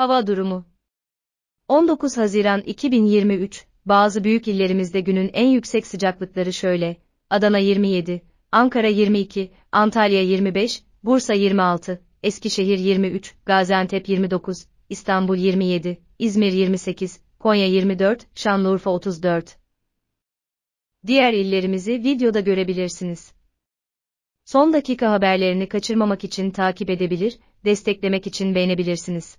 Hava durumu 19 Haziran 2023 Bazı büyük illerimizde günün en yüksek sıcaklıkları şöyle. Adana 27, Ankara 22, Antalya 25, Bursa 26, Eskişehir 23, Gaziantep 29, İstanbul 27, İzmir 28, Konya 24, Şanlıurfa 34. Diğer illerimizi videoda görebilirsiniz. Son dakika haberlerini kaçırmamak için takip edebilir, desteklemek için beğenebilirsiniz.